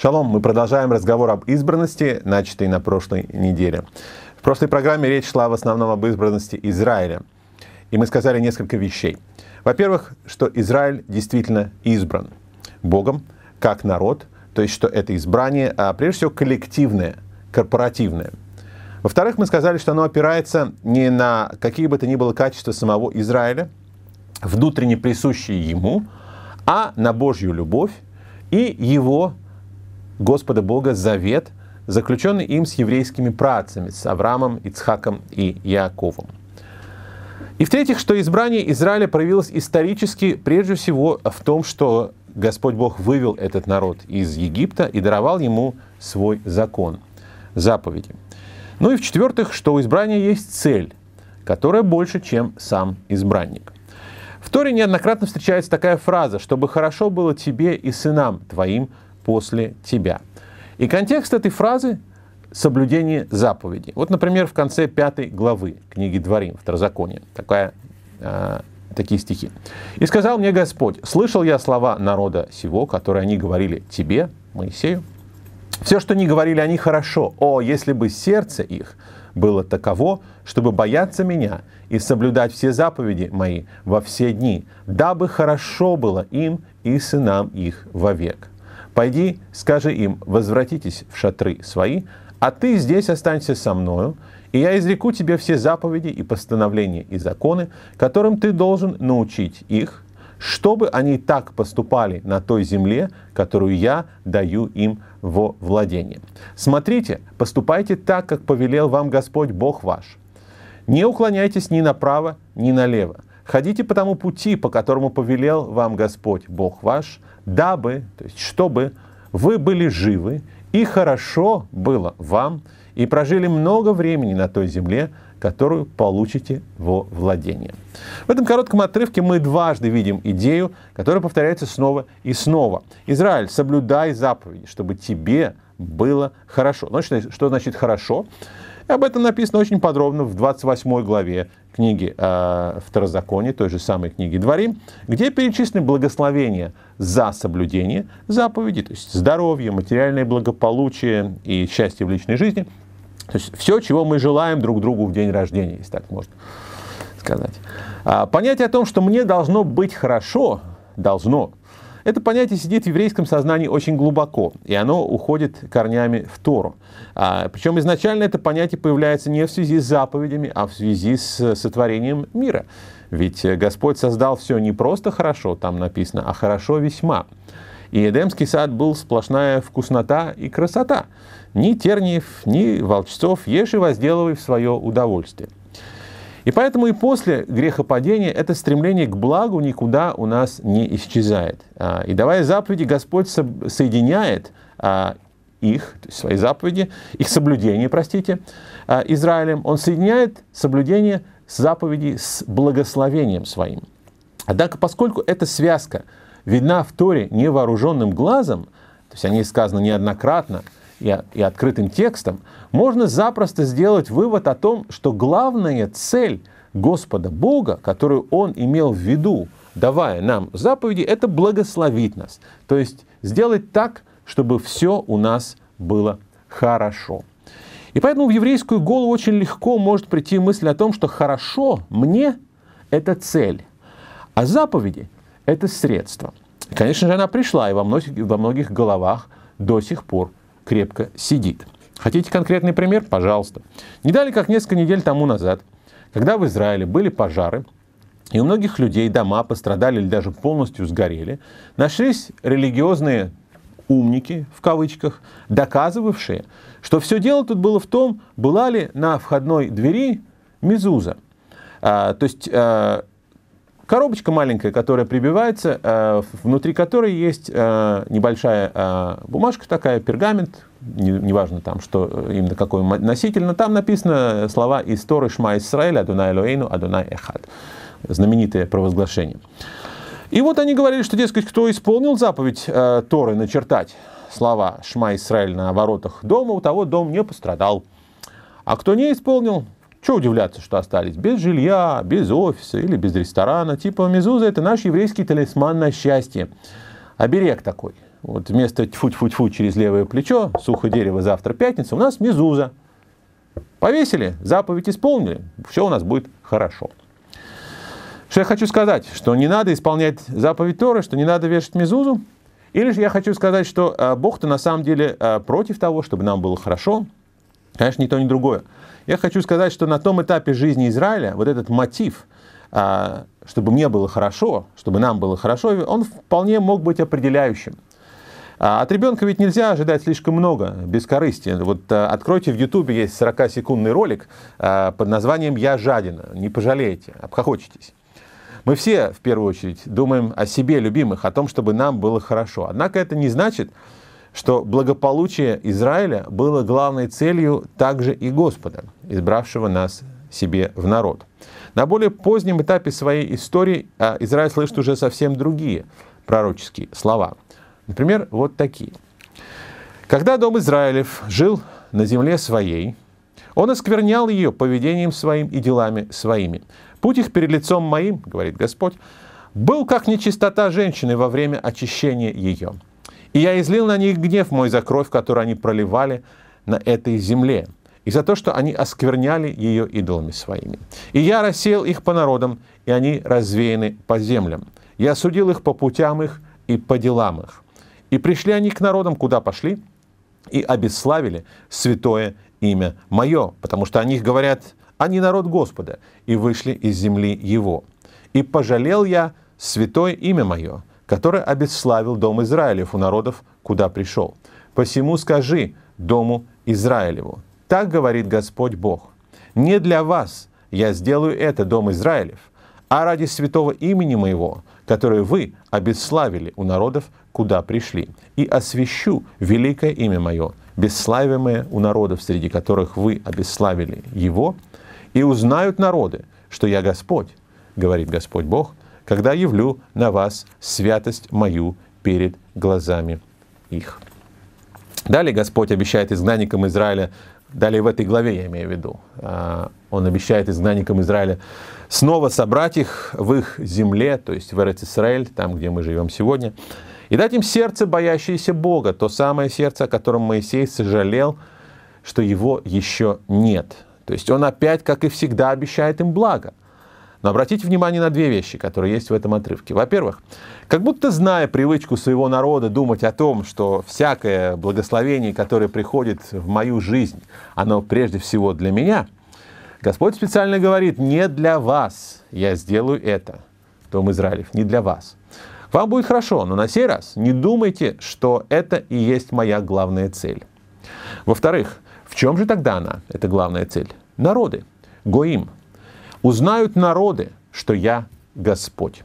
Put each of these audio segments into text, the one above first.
Шалом, мы продолжаем разговор об избранности, начатый на прошлой неделе. В прошлой программе речь шла в основном об избранности Израиля. И мы сказали несколько вещей. Во-первых, что Израиль действительно избран Богом, как народ, то есть что это избрание, а прежде всего коллективное, корпоративное. Во-вторых, мы сказали, что оно опирается не на какие бы то ни было качества самого Израиля, внутренне присущие ему, а на Божью любовь и его Господа Бога завет, заключенный им с еврейскими працами, с Авраамом, Ицхаком и Яковом. И в-третьих, что избрание Израиля проявилось исторически прежде всего в том, что Господь Бог вывел этот народ из Египта и даровал ему свой закон, заповеди. Ну и в-четвертых, что у избрания есть цель, которая больше, чем сам избранник. В Торе неоднократно встречается такая фраза, чтобы хорошо было тебе и сынам твоим, после тебя. И контекст этой фразы — соблюдение заповедей. Вот, например, в конце пятой главы книги Дворим, Второзаконие, такая, э, такие стихи. «И сказал мне Господь, слышал я слова народа сего, которые они говорили тебе, Моисею, все, что они говорили они, хорошо. О, если бы сердце их было таково, чтобы бояться меня и соблюдать все заповеди мои во все дни, дабы хорошо было им и сынам их вовек. Пойди, скажи им, возвратитесь в шатры свои, а ты здесь останься со мною, и я изреку тебе все заповеди и постановления и законы, которым ты должен научить их, чтобы они так поступали на той земле, которую я даю им во владение. Смотрите, поступайте так, как повелел вам Господь Бог ваш. Не уклоняйтесь ни направо, ни налево, Ходите по тому пути, по которому повелел вам Господь, Бог ваш, дабы, то есть чтобы вы были живы и хорошо было вам, и прожили много времени на той земле, которую получите во владение. В этом коротком отрывке мы дважды видим идею, которая повторяется снова и снова. Израиль, соблюдай заповеди, чтобы тебе было хорошо. Что значит хорошо? Об этом написано очень подробно в 28 главе книги э, Второзакония, той же самой книги Двори, где перечислены благословения за соблюдение заповеди, то есть здоровье, материальное благополучие и счастье в личной жизни. То есть все, чего мы желаем друг другу в день рождения, если так можно сказать. А, понятие о том, что мне должно быть хорошо, должно, это понятие сидит в еврейском сознании очень глубоко, и оно уходит корнями в Тору. А, причем изначально это понятие появляется не в связи с заповедями, а в связи с э, сотворением мира. Ведь э, Господь создал все не просто хорошо, там написано, а хорошо весьма. И Эдемский сад был сплошная вкуснота и красота. Ни терниев, ни волчцов ешь и возделывай в свое удовольствие. И поэтому и после грехопадения это стремление к благу никуда у нас не исчезает. А, и давая заповеди, Господь соединяет а, их, то есть свои заповеди, их соблюдение, простите, а, Израилем, он соединяет соблюдение заповедей с благословением своим. Однако, поскольку эта связка видна в Торе невооруженным глазом, то есть о ней сказано неоднократно, и, открытым текстом, можно запросто сделать вывод о том, что главная цель Господа Бога, которую Он имел в виду, давая нам заповеди, это благословить нас. То есть сделать так, чтобы все у нас было хорошо. И поэтому в еврейскую голову очень легко может прийти мысль о том, что хорошо мне – это цель, а заповеди – это средство. И, конечно же, она пришла и во многих, во многих головах до сих пор крепко сидит. Хотите конкретный пример? Пожалуйста. Не дали как несколько недель тому назад, когда в Израиле были пожары, и у многих людей дома пострадали или даже полностью сгорели, нашлись религиозные умники, в кавычках, доказывавшие, что все дело тут было в том, была ли на входной двери мезуза. А, то есть а, Коробочка маленькая, которая прибивается, э, внутри которой есть э, небольшая э, бумажка такая, пергамент, неважно там, что именно какой носитель, но там написано слова из Торы Шма Исраэля, Адунай Элоэйну, Адунай Эхад. Знаменитое провозглашение. И вот они говорили, что, дескать, кто исполнил заповедь э, Торы начертать слова Шма Исраэль на воротах дома, у того дом не пострадал. А кто не исполнил, чего удивляться, что остались без жилья, без офиса или без ресторана? Типа мезуза – это наш еврейский талисман на счастье. Оберег такой. Вот вместо тьфу-тьфу-тьфу через левое плечо, сухо дерево завтра пятница, у нас мезуза. Повесили, заповедь исполнили, все у нас будет хорошо. Что я хочу сказать, что не надо исполнять заповедь Торы, что не надо вешать мезузу. Или же я хочу сказать, что э, Бог-то на самом деле э, против того, чтобы нам было хорошо, Конечно, ни то, ни другое. Я хочу сказать, что на том этапе жизни Израиля вот этот мотив, а, чтобы мне было хорошо, чтобы нам было хорошо, он вполне мог быть определяющим. А, от ребенка ведь нельзя ожидать слишком много, бескорыстия. Вот а, откройте в Ютубе, есть 40-секундный ролик под названием «Я жадина». Не пожалеете, обхохочетесь. Мы все, в первую очередь, думаем о себе, любимых, о том, чтобы нам было хорошо. Однако это не значит, что благополучие Израиля было главной целью также и Господа, избравшего нас себе в народ. На более позднем этапе своей истории а, Израиль слышит уже совсем другие пророческие слова. Например, вот такие. «Когда дом Израилев жил на земле своей, он осквернял ее поведением своим и делами своими. Путь их перед лицом моим, — говорит Господь, — был как нечистота женщины во время очищения ее. И я излил на них гнев мой за кровь, которую они проливали на этой земле, и за то, что они оскверняли ее идолами своими. И я рассеял их по народам, и они развеяны по землям. Я судил их по путям их и по делам их. И пришли они к народам, куда пошли, и обесславили святое имя мое, потому что о них говорят, они народ Господа, и вышли из земли его. И пожалел я святое имя мое, который обесславил дом Израилев у народов, куда пришел. Посему скажи дому Израилеву, так говорит Господь Бог, не для вас я сделаю это, дом Израилев, а ради святого имени моего, которое вы обесславили у народов, куда пришли, и освящу великое имя мое, бесславимое у народов, среди которых вы обесславили его, и узнают народы, что я Господь, говорит Господь Бог, когда явлю на вас святость мою перед глазами их». Далее Господь обещает изгнанникам Израиля, далее в этой главе я имею в виду, а, Он обещает изгнанникам Израиля снова собрать их в их земле, то есть в Эрец-Исраэль, там, где мы живем сегодня, и дать им сердце, боящееся Бога, то самое сердце, о котором Моисей сожалел, что его еще нет. То есть он опять, как и всегда, обещает им благо. Но обратите внимание на две вещи, которые есть в этом отрывке. Во-первых, как будто зная привычку своего народа думать о том, что всякое благословение, которое приходит в мою жизнь, оно прежде всего для меня, Господь специально говорит, не для вас я сделаю это, Дом Израилев, не для вас. Вам будет хорошо, но на сей раз не думайте, что это и есть моя главная цель. Во-вторых, в чем же тогда она, эта главная цель? Народы, Гоим, Узнают народы, что я Господь.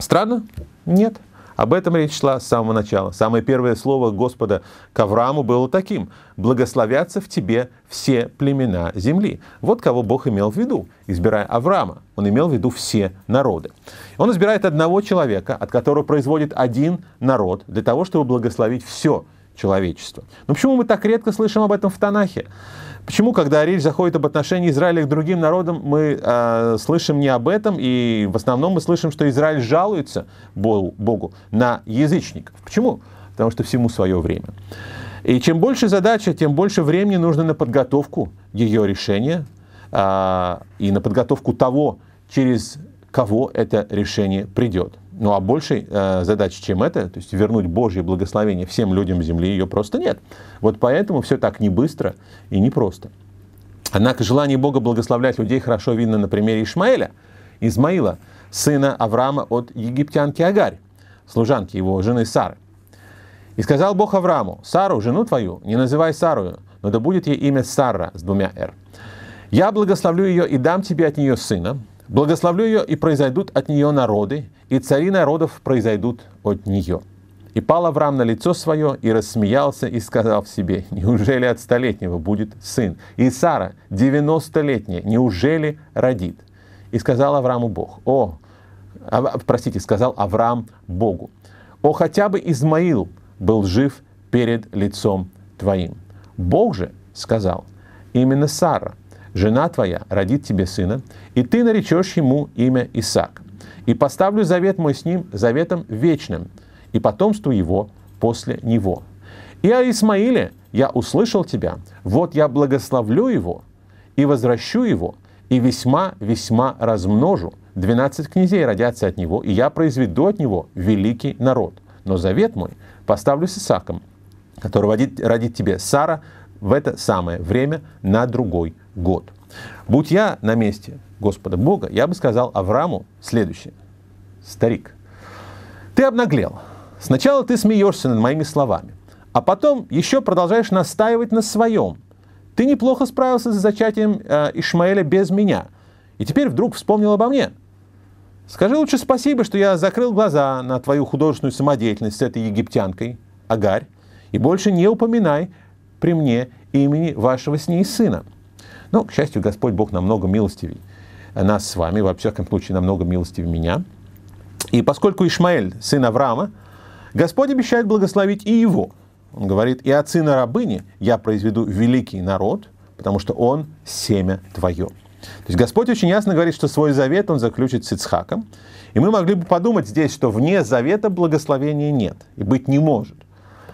Странно? Нет. Об этом речь шла с самого начала. Самое первое слово Господа к Аврааму было таким. «Благословятся в тебе все племена земли». Вот кого Бог имел в виду, избирая Авраама. Он имел в виду все народы. Он избирает одного человека, от которого производит один народ, для того, чтобы благословить все – человечества. Но ну, почему мы так редко слышим об этом в Танахе? Почему, когда речь заходит об отношении Израиля к другим народам, мы э, слышим не об этом, и в основном мы слышим, что Израиль жалуется Богу на язычников. Почему? Потому что всему свое время. И чем больше задача, тем больше времени нужно на подготовку ее решения э, и на подготовку того, через кого это решение придет. Ну а большей э, задачи, чем это, то есть вернуть Божье благословение всем людям земли, ее просто нет. Вот поэтому все так не быстро и не просто. Однако желание Бога благословлять людей хорошо видно на примере Ишмаэля, Измаила, сына Авраама от египтянки Агарь, служанки его жены Сары. «И сказал Бог Аврааму, Сару, жену твою, не называй Сарую, но да будет ей имя Сара с двумя «р». Я благословлю ее и дам тебе от нее сына, Благословлю ее, и произойдут от нее народы, и цари народов произойдут от нее». И пал Авраам на лицо свое, и рассмеялся, и сказал в себе, «Неужели от столетнего будет сын? И Сара, девяностолетняя, неужели родит?» И сказал Аврааму Бог, «О, а, простите, сказал Авраам Богу, «О, хотя бы Измаил был жив перед лицом твоим». Бог же сказал, «Именно Сара, жена твоя родит тебе сына, и ты наречешь ему имя Исаак. И поставлю завет мой с ним заветом вечным, и потомству его после него. И о Исмаиле я услышал тебя, вот я благословлю его, и возвращу его, и весьма-весьма размножу. Двенадцать князей родятся от него, и я произведу от него великий народ. Но завет мой поставлю с Исааком, который родит, родит тебе Сара в это самое время на другой год. Будь я на месте Господа Бога, я бы сказал Аврааму следующее. Старик, ты обнаглел. Сначала ты смеешься над моими словами, а потом еще продолжаешь настаивать на своем. Ты неплохо справился с зачатием э, Ишмаэля без меня. И теперь вдруг вспомнил обо мне. Скажи лучше спасибо, что я закрыл глаза на твою художественную самодеятельность с этой египтянкой, Агарь, и больше не упоминай при мне имени вашего с ней сына. Но, к счастью, Господь Бог намного милостивей нас с вами, во всяком случае, намного милостивее меня. И поскольку Ишмаэль, сын Авраама, Господь обещает благословить и его. Он говорит, и от сына рабыни я произведу великий народ, потому что он семя твое. То есть Господь очень ясно говорит, что свой завет он заключит с Ицхаком. И мы могли бы подумать здесь, что вне завета благословения нет и быть не может.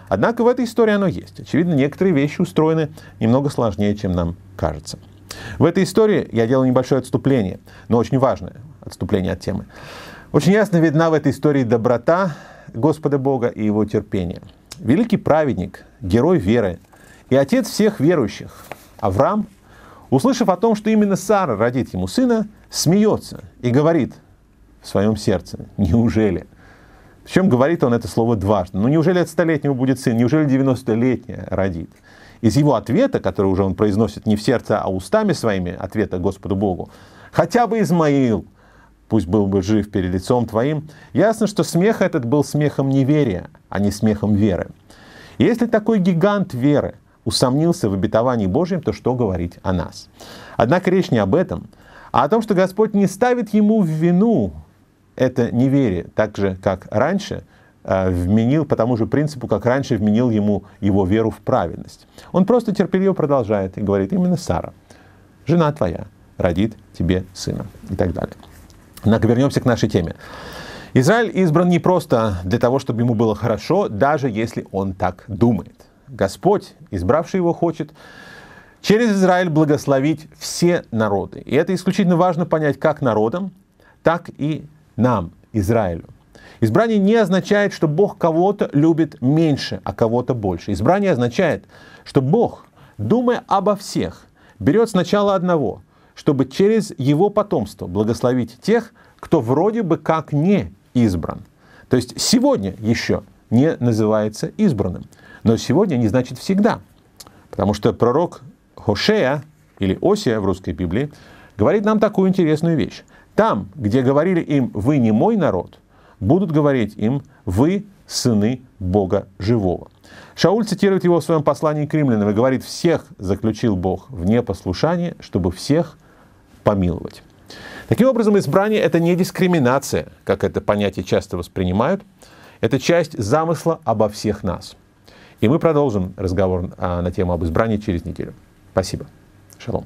Однако в этой истории оно есть. Очевидно, некоторые вещи устроены немного сложнее, чем нам кажется. В этой истории я делал небольшое отступление, но очень важное отступление от темы. Очень ясно видна в этой истории доброта Господа Бога и его терпение. Великий праведник, герой веры и отец всех верующих, Авраам, услышав о том, что именно Сара родит ему сына, смеется и говорит в своем сердце, неужели? Причем говорит он это слово дважды. Ну неужели от летнего будет сын? Неужели 90-летняя родит? из его ответа, который уже он произносит не в сердце, а устами своими, ответа Господу Богу, хотя бы Измаил, пусть был бы жив перед лицом твоим, ясно, что смех этот был смехом неверия, а не смехом веры. если такой гигант веры усомнился в обетовании Божьем, то что говорить о нас? Однако речь не об этом, а о том, что Господь не ставит ему в вину это неверие, так же, как раньше – Э, вменил по тому же принципу, как раньше вменил ему его веру в правильность. Он просто терпеливо продолжает и говорит, именно Сара, жена твоя, родит тебе сына и так далее. Однако вернемся к нашей теме. Израиль избран не просто для того, чтобы ему было хорошо, даже если он так думает. Господь, избравший его, хочет через Израиль благословить все народы. И это исключительно важно понять как народам, так и нам, Израилю. Избрание не означает, что Бог кого-то любит меньше, а кого-то больше. Избрание означает, что Бог, думая обо всех, берет сначала одного, чтобы через его потомство благословить тех, кто вроде бы как не избран. То есть сегодня еще не называется избранным. Но сегодня не значит всегда. Потому что пророк Хошея, или Осия в русской Библии, говорит нам такую интересную вещь. Там, где говорили им «вы не мой народ», будут говорить им, вы сыны Бога живого. Шауль цитирует его в своем послании к римлянам и говорит, всех заключил Бог в непослушании, чтобы всех помиловать. Таким образом, избрание — это не дискриминация, как это понятие часто воспринимают. Это часть замысла обо всех нас. И мы продолжим разговор а, на тему об избрании через неделю. Спасибо. Шалом.